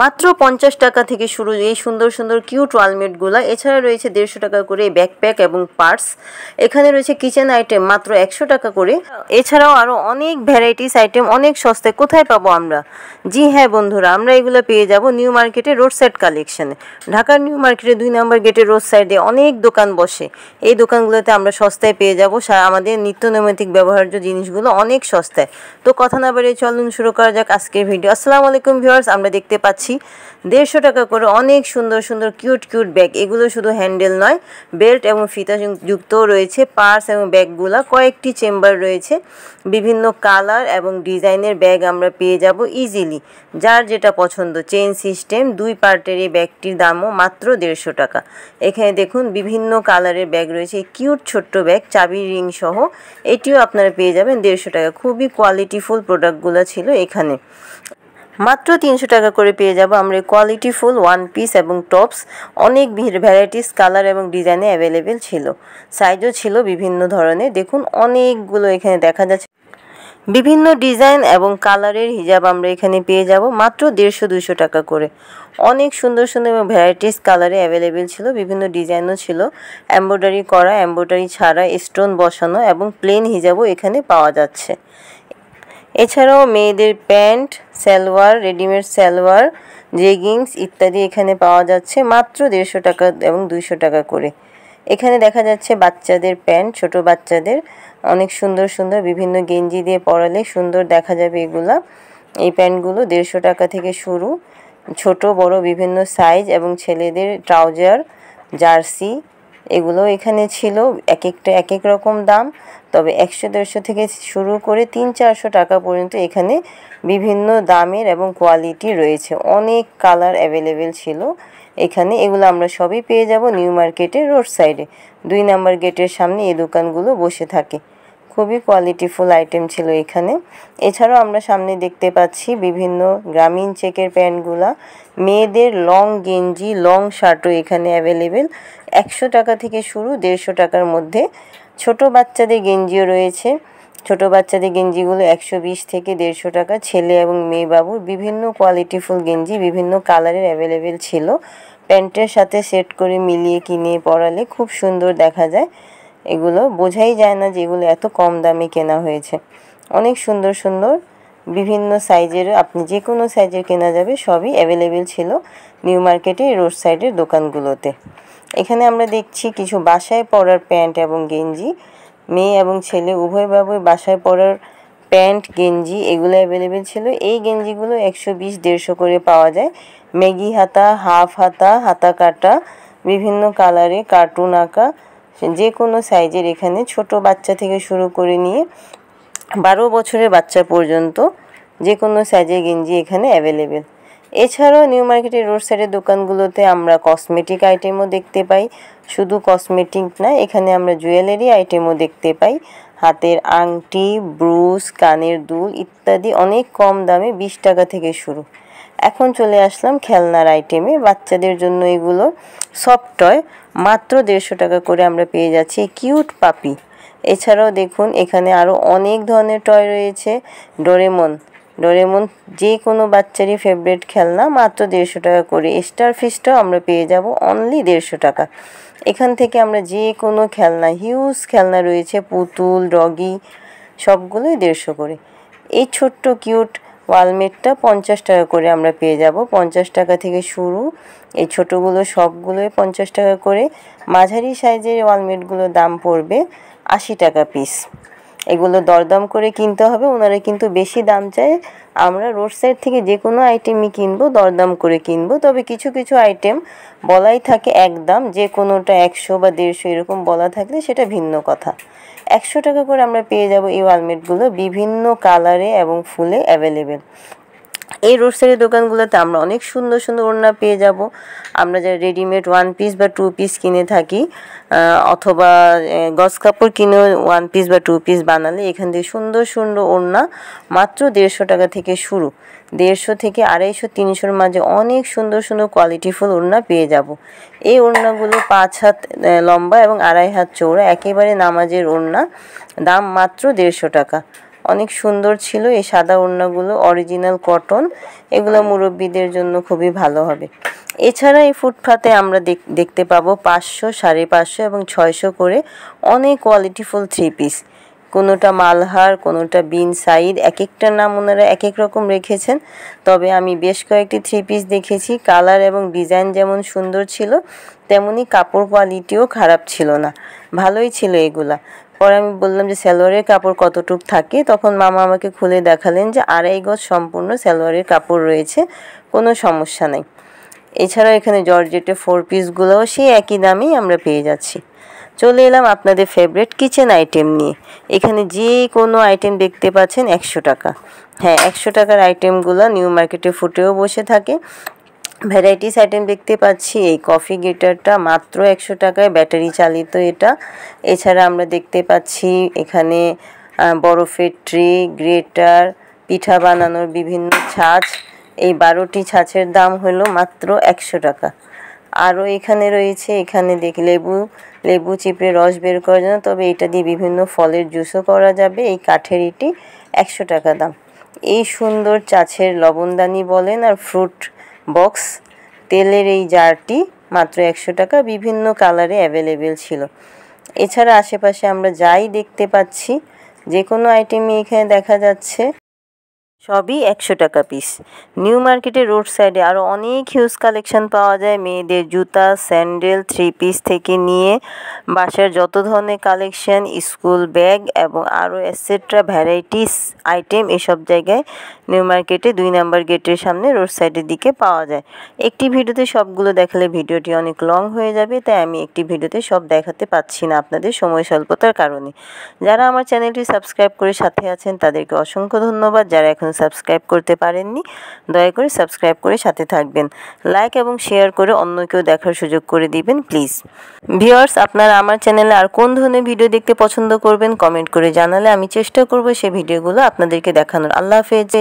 মাত্র পঞ্চাশ টাকা থেকে শুরু এই সুন্দর সুন্দর কিউট ওয়ালমেটগুলো এছাড়া রয়েছে দেড়শো টাকা করে ব্যাকপ্যাক এবং পার্স এখানে রয়েছে কিচেন আইটেম মাত্র একশো টাকা করে এছাড়াও আরও অনেক ভ্যারাইটিস আইটেম অনেক সস্তায় কোথায় পাবো আমরা জি হ্যাঁ বন্ধুরা আমরা এগুলো পেয়ে যাব নিউ মার্কেটে রোড সাইড কালেকশানে ঢাকার নিউ মার্কেটে দুই নম্বর গেটের রোড সাইডে অনেক দোকান বসে এই দোকানগুলোতে আমরা সস্তায় পেয়ে যাব আমাদের নিত্য নৈমিতিক ব্যবহার্য জিনিসগুলো অনেক সস্তায় তো কথা না বাড়িয়ে চলুন শুরু করা যাক আজকের ভিডিও আসসালামু আলাইকুম ভিউয়ার্স আমরা দেখতে পাচ্ছি পাচ্ছি দেড়শো টাকা করে অনেক সুন্দর সুন্দর কিউট কিউট ব্যাগ এগুলো শুধু হ্যান্ডেল নয় বেল্ট এবং ফিতা যুক্ত রয়েছে পার্স এবং ব্যাগগুলো কয়েকটি চেম্বার রয়েছে বিভিন্ন কালার এবং ডিজাইনের ব্যাগ আমরা পেয়ে যাব ইজিলি যার যেটা পছন্দ চেন সিস্টেম দুই পার্টের এই ব্যাগটির দামও মাত্র দেড়শো টাকা এখানে দেখুন বিভিন্ন কালারের ব্যাগ রয়েছে এই কিউট ছোট্ট ব্যাগ চাবি রিং সহ এটিও আপনারা পেয়ে যাবেন দেড়শো টাকা খুবই কোয়ালিটিফুল প্রোডাক্টগুলো ছিল এখানে মাত্র তিনশো টাকা করে পেয়ে যাব আমরা কোয়ালিটি ফুল ওয়ান পিস এবং টপস অনেক ভ্যারাইটিস কালার এবং ডিজাইনে অ্যাভেলেবেল ছিল সাইজও ছিল বিভিন্ন ধরনের দেখুন অনেকগুলো এখানে দেখা যাচ্ছে বিভিন্ন ডিজাইন এবং কালারের হিজাব আমরা এখানে পেয়ে যাব মাত্র দেড়শো দুশো টাকা করে অনেক সুন্দর সুন্দর এবং ভ্যারাইটিস কালারে অ্যাভেলেবেল ছিল বিভিন্ন ডিজাইনও ছিল এম্ব্রয়ডারি করা এম্ব্রয়ডারি ছাড়া স্টোন বসানো এবং প্লেন হিজাবও এখানে পাওয়া যাচ্ছে এছাড়াও মেয়েদের pant salwar readymade salwar jeggings ইত্যাদি এখানে পাওয়া যাচ্ছে মাত্র দেড়শো টাকা এবং দুইশো টাকা করে এখানে দেখা যাচ্ছে বাচ্চাদের প্যান্ট ছোট বাচ্চাদের অনেক সুন্দর সুন্দর বিভিন্ন গেঞ্জি দিয়ে পরালে সুন্দর দেখা যাবে এগুলা এই প্যান্টগুলো দেড়শো টাকা থেকে শুরু ছোট বড় বিভিন্ন সাইজ এবং ছেলেদের ট্রাউজার জার্সি এগুলো এখানে ছিল এক একটা এক এক রকম দাম তবে একশো দেড়শো থেকে শুরু করে তিন চারশো টাকা পর্যন্ত এখানে বিভিন্ন দামের এবং কোয়ালিটি রয়েছে অনেক কালার অ্যাভেলেবেল ছিল এখানে এগুলো আমরা সবই পেয়ে যাব নিউ মার্কেটের রোড সাইডে দুই নাম্বার গেটের সামনে এই দোকানগুলো বসে থাকে খুবই কোয়ালিটিফুল আইটেম ছিল এখানে এছাড়াও আমরা সামনে দেখতে পাচ্ছি বিভিন্ন গ্রামীণ চেকের প্যান্টগুলা মেয়েদের লং গেঞ্জি লং শার্টও এখানে অ্যাভেলেবেল একশো টাকা থেকে শুরু দেড়শো টাকার মধ্যে ছোট বাচ্চাদের গেঞ্জিও রয়েছে ছোট বাচ্চাদের গেঞ্জিগুলো একশো বিশ থেকে দেড়শো টাকা ছেলে এবং মেয়ে বাবুর বিভিন্ন কোয়ালিটিফুল গেঞ্জি বিভিন্ন কালারের অ্যাভেলেবেল ছিল প্যান্টের সাথে সেট করে মিলিয়ে কিনে পরালে খুব সুন্দর দেখা যায় এগুলো বোঝাই যায় না যে এগুলো এত কম দামে কেনা হয়েছে অনেক সুন্দর সুন্দর বিভিন্ন সাইজের আপনি যে কোনো সাইজের কেনা যাবে সবই অ্যাভেলেবেল ছিল নিউ মার্কেটে রোড সাইডের দোকানগুলোতে এখানে আমরা দেখছি কিছু বাসায় পরার প্যান্ট এবং গেঞ্জি মেয়ে এবং ছেলে বাবুই বাসায় পরার প্যান্ট গেঞ্জি এগুলো অ্যাভেলেবেল ছিল এই গেঞ্জিগুলো একশো বিশ দেড়শো করে পাওয়া যায় ম্যাগি হাতা হাফ হাতা হাতা কাটা বিভিন্ন কালারে কার্টুন আঁকা যে কোনো সাইজের এখানে ছোট বাচ্চা থেকে শুরু করে নিয়ে বারো বছরের বাচ্চা পর্যন্ত যে কোনো সাইজের গেঞ্জি এখানে অ্যাভেলেবেল এছাড়াও নিউ মার্কেটের রোড সাইডের দোকানগুলোতে আমরা কসমেটিক আইটেমও দেখতে পাই শুধু কসমেটিক না এখানে আমরা জুয়েলারি আইটেমও দেখতে পাই হাতের আংটি ব্রুস কানের দুল ইত্যাদি অনেক কম দামে বিশ টাকা থেকে শুরু এখন চলে আসলাম খেলনার আইটেমে বাচ্চাদের জন্য এগুলো সফট টয় মাত্র দেড়শো টাকা করে আমরা পেয়ে যাচ্ছি কিউট পাপি এছাড়াও দেখুন এখানে আরও অনেক ধরনের টয় রয়েছে ডোরেমন ডোরেমন যে কোনো বাচ্চারই ফেভারিট খেলনা মাত্র দেড়শো টাকা করে স্টার ফিসটাও আমরা পেয়ে যাব অনলি দেড়শো টাকা এখান থেকে আমরা যে কোনো খেলনা হিউজ খেলনা রয়েছে পুতুল ডগি সবগুলোই দেড়শো করে এই ছোট্ট কিউট ওয়ালমেটটা পঞ্চাশ টাকা করে আমরা পেয়ে যাব পঞ্চাশ টাকা থেকে শুরু এই ছোটোগুলো সবগুলোই পঞ্চাশ টাকা করে মাঝারি সাইজের ওয়ালমেটগুলোর দাম পড়বে আশি টাকা পিস এগুলো দরদাম করে কিনতে হবে ওনারা কিন্তু বেশি দাম চায় আমরা রোড সাইড থেকে যে কোনো আইটেমই কিনবো দরদাম করে কিনবো তবে কিছু কিছু আইটেম বলাই থাকে এক দাম যে কোনোটা একশো বা দেড়শো এরকম বলা থাকলে সেটা ভিন্ন কথা একশো টাকা করে আমরা পেয়ে যাব এই ওয়ালমেটগুলো বিভিন্ন কালারে এবং ফুলে অ্যাভেলেবেল এই রোড সাইডের দোকানগুলোতে আমরা অনেক সুন্দর সুন্দর ওড়না পেয়ে যাব আমরা যারা রেডিমেড ওয়ান পিস বা টু পিস কিনে থাকি অথবা গস কাপড় কিনে ওয়ান পিস বা টু পিস বানালে এখান থেকে সুন্দর সুন্দর ওড়না মাত্র দেড়শো টাকা থেকে শুরু দেড়শো থেকে আড়াইশো তিনশোর মাঝে অনেক সুন্দর সুন্দর কোয়ালিটিফুল ওড়না পেয়ে যাব এই ওড়নাগুলো পাঁচ হাত লম্বা এবং আড়াই হাত চৌড়া একেবারে নামাজের ওড়না দাম মাত্র দেড়শো টাকা অনেক সুন্দর ছিল এই সাদা ওড়নাগুলো অরিজিনাল কটন এগুলো মুরব্বীদের জন্য খুবই ভালো হবে এছাড়া এই ফুটপাতে আমরা দেখতে পাবো পাঁচশো সাড়ে পাঁচশো এবং ছয়শো করে অনেক কোয়ালিটিফুল থ্রি পিস কোনোটা মালহার কোনোটা বিন সাইড এক একটা নাম ওনারা এক এক রকম রেখেছেন তবে আমি বেশ কয়েকটি থ্রি পিস দেখেছি কালার এবং ডিজাইন যেমন সুন্দর ছিল তেমনি কাপড় কোয়ালিটিও খারাপ ছিল না ভালোই ছিল এগুলা পরে আমি বললাম যে সালোয়ারের কাপড় কতটুক থাকে তখন মামা আমাকে খুলে দেখালেন যে আড়াই গজ সম্পূর্ণ সালোয়ারের কাপড় রয়েছে কোনো সমস্যা নেই এছাড়াও এখানে জর্জেটের ফোর পিসগুলোও সেই একই দামেই আমরা পেয়ে যাচ্ছি চলে এলাম আপনাদের ফেভারিট কিচেন আইটেম নিয়ে এখানে যে কোনো আইটেম দেখতে পাচ্ছেন একশো টাকা হ্যাঁ একশো টাকার আইটেমগুলো নিউ মার্কেটে ফুটেও বসে থাকে ভ্যারাইটিস আইটেম দেখতে পাচ্ছি এই কফি গিটারটা মাত্র একশো টাকায় ব্যাটারি চালিত এটা এছাড়া আমরা দেখতে পাচ্ছি এখানে বরফের ট্রে গ্রেটার পিঠা বানানোর বিভিন্ন ছাঁচ এই বারোটি ছাঁচের দাম হলো মাত্র একশো টাকা আরও এখানে রয়েছে এখানে দেখ লেবু লেবু চিপড়ে রস বের করা যায় তবে এটা দিয়ে বিভিন্ন ফলের জুসও করা যাবে এই কাঠের এটি একশো টাকা দাম এই সুন্দর চাছের লবণদানি বলেন আর ফ্রুট বক্স তেলের এই জারটি মাত্র একশো টাকা বিভিন্ন কালারে অ্যাভেলেবেল ছিল এছাড়া আশেপাশে আমরা যাই দেখতে পাচ্ছি যে কোনো আইটেমই এখানে দেখা যাচ্ছে সবই একশো টাকা পিস নিউ মার্কেটের রোড সাইডে আরও অনেক হিউজ কালেকশন পাওয়া যায় মেয়েদের জুতা স্যান্ডেল থ্রি পিস থেকে নিয়ে বাসার যত ধরনের কালেকশন স্কুল ব্যাগ এবং আরও এসেট্রা ভ্যারাইটিস আইটেম এসব জায়গায় নিউ মার্কেটে দুই নাম্বার গেটের সামনে রোড সাইডের দিকে পাওয়া যায় একটি ভিডিওতে সবগুলো দেখালে ভিডিওটি অনেক লং হয়ে যাবে তাই আমি একটি ভিডিওতে সব দেখাতে পাচ্ছি না আপনাদের সময় স্বল্পতার কারণে যারা আমার চ্যানেলটি সাবস্ক্রাইব করে সাথে আছেন তাদেরকে অসংখ্য ধন্যবাদ যারা এখন এখনও সাবস্ক্রাইব করতে পারেননি দয়া করে সাবস্ক্রাইব করে সাথে থাকবেন লাইক এবং শেয়ার করে অন্য কেউ দেখার সুযোগ করে দিবেন প্লিজ ভিওয়ার্স আপনারা আমার চ্যানেলে আর কোন ধরনের ভিডিও দেখতে পছন্দ করবেন কমেন্ট করে জানালে আমি চেষ্টা করব সেই ভিডিওগুলো আপনাদেরকে দেখানোর আল্লাহ হাফেজ